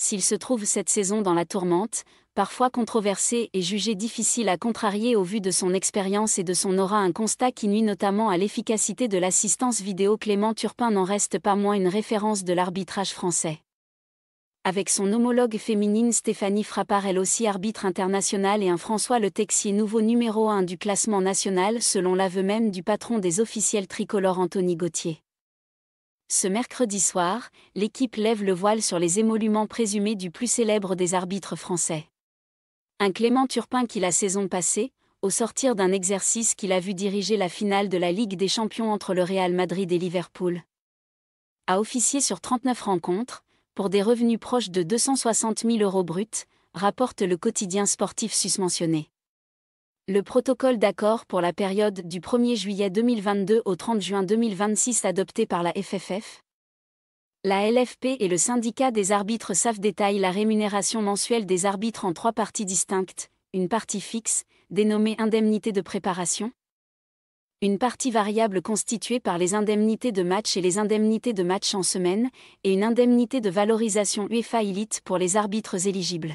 s'il se trouve cette saison dans la tourmente, parfois controversé et jugé difficile à contrarier au vu de son expérience et de son aura, un constat qui nuit notamment à l'efficacité de l'assistance vidéo. Clément Turpin n'en reste pas moins une référence de l'arbitrage français. Avec son homologue féminine Stéphanie Frappard, elle aussi arbitre international et un François Le Texier, nouveau numéro 1 du classement national, selon l'aveu même du patron des officiels tricolores Anthony Gauthier. Ce mercredi soir, l'équipe lève le voile sur les émoluments présumés du plus célèbre des arbitres français. Un Clément Turpin qui la saison passée, au sortir d'un exercice qu'il a vu diriger la finale de la Ligue des Champions entre le Real Madrid et Liverpool, a officié sur 39 rencontres, pour des revenus proches de 260 000 euros bruts, rapporte le quotidien sportif susmentionné le protocole d'accord pour la période du 1er juillet 2022 au 30 juin 2026 adopté par la FFF La LFP et le syndicat des arbitres savent détail la rémunération mensuelle des arbitres en trois parties distinctes, une partie fixe, dénommée indemnité de préparation, une partie variable constituée par les indemnités de match et les indemnités de match en semaine, et une indemnité de valorisation UEFA Elite pour les arbitres éligibles.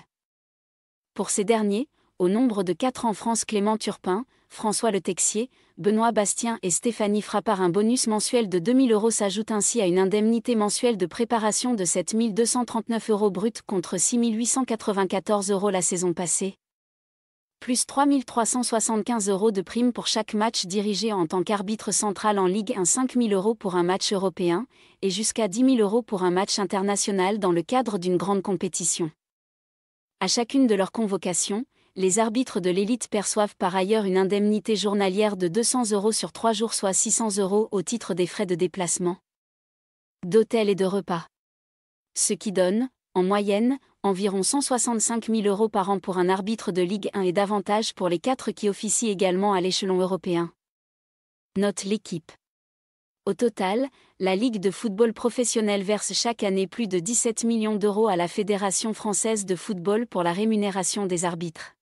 Pour ces derniers, au nombre de quatre en France Clément Turpin, François Le Texier, Benoît Bastien et Stéphanie Frappard. Un bonus mensuel de 2 000 euros s'ajoute ainsi à une indemnité mensuelle de préparation de 7 239 euros bruts contre 6 894 euros la saison passée. Plus 3 375 euros de prime pour chaque match dirigé en tant qu'arbitre central en Ligue un 5 000 euros pour un match européen, et jusqu'à 10 000 euros pour un match international dans le cadre d'une grande compétition. À chacune de leurs convocations, les arbitres de l'élite perçoivent par ailleurs une indemnité journalière de 200 euros sur 3 jours, soit 600 euros au titre des frais de déplacement, d'hôtel et de repas. Ce qui donne, en moyenne, environ 165 000 euros par an pour un arbitre de Ligue 1 et davantage pour les quatre qui officient également à l'échelon européen. Note l'équipe. Au total, la Ligue de football professionnel verse chaque année plus de 17 millions d'euros à la Fédération française de football pour la rémunération des arbitres.